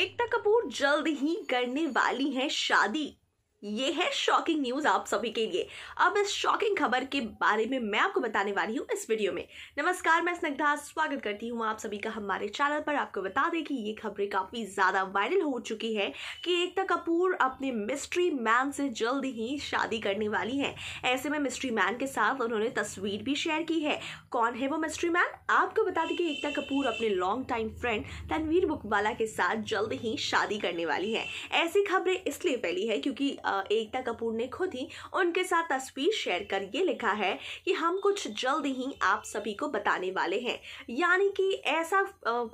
एकता कपूर जल्द ही करने वाली हैं शादी ये है शॉकिंग न्यूज आप सभी के लिए अब इस शॉकिंग खबर के बारे में मैं आपको बताने वाली हूँ इस वीडियो में नमस्कार मैं स्नग्धा स्वागत करती हूँ आप सभी का हमारे चैनल पर आपको बता दें कि ये खबरें काफी ज्यादा वायरल हो चुकी है कि एकता कपूर अपने मिस्ट्री मैन से जल्द ही शादी करने वाली है ऐसे में मिस्ट्री मैन के साथ उन्होंने तस्वीर भी शेयर की है कौन है वो मिस्ट्री मैन आपको बता दें कि एकता कपूर अपने long time friend Tanveer Bookwala के साथ जल्द ही शादी करने वाली है ऐसी खबरें इसलिए फैली है क्योंकि एकता कपूर ने खुद ही उनके साथ तस्वीर शेयर कर ये लिखा है कि हम कुछ जल्द ही आप सभी को बताने वाले हैं यानी कि ऐसा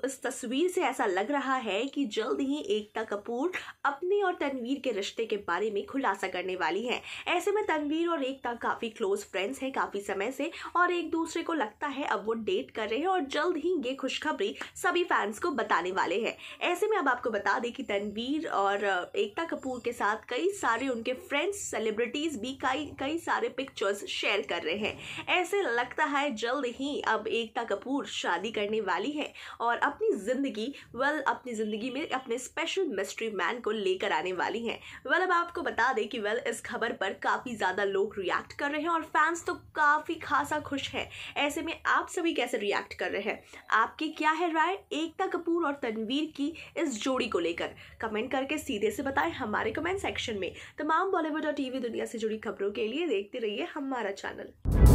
इस तस्वीर से ऐसा लग रहा है कि जल्द ही एकता कपूर अपने और तनवीर के रिश्ते के बारे में खुलासा करने वाली हैं ऐसे में तनवीर और एकता काफ़ी क्लोज फ्रेंड्स हैं काफ़ी समय से और एक दूसरे को लगता है अब वो डेट कर रहे हैं और जल्द ही ये खुशखबरी सभी फैंस को बताने वाले हैं ऐसे में अब आपको बता दें कि तनवीर और एकता कपूर के साथ कई सारे सारे उनके फ्रेंड्स सेलिब्रिटीज भी कई कई सारे पिक्चर्स शेयर कर रहे हैं ऐसे लगता है जल्द ही अब एकता कपूर शादी करने वाली है और अपनी ज़िंदगी वेल अपनी ज़िंदगी में अपने स्पेशल मिस्ट्री मैन को लेकर आने वाली हैं वेल अब आपको बता दें कि वेल इस खबर पर काफ़ी ज़्यादा लोग रिएक्ट कर रहे हैं और फैंस तो काफ़ी खासा खुश हैं ऐसे में आप सभी कैसे रिएक्ट कर रहे हैं आपकी क्या है राय एकता कपूर और तनवीर की इस जोड़ी को लेकर कमेंट करके सीधे से बताएं हमारे कमेंट सेक्शन में तमाम बॉलीवुड और टीवी दुनिया से जुड़ी खबरों के लिए देखते रहिए हमारा चैनल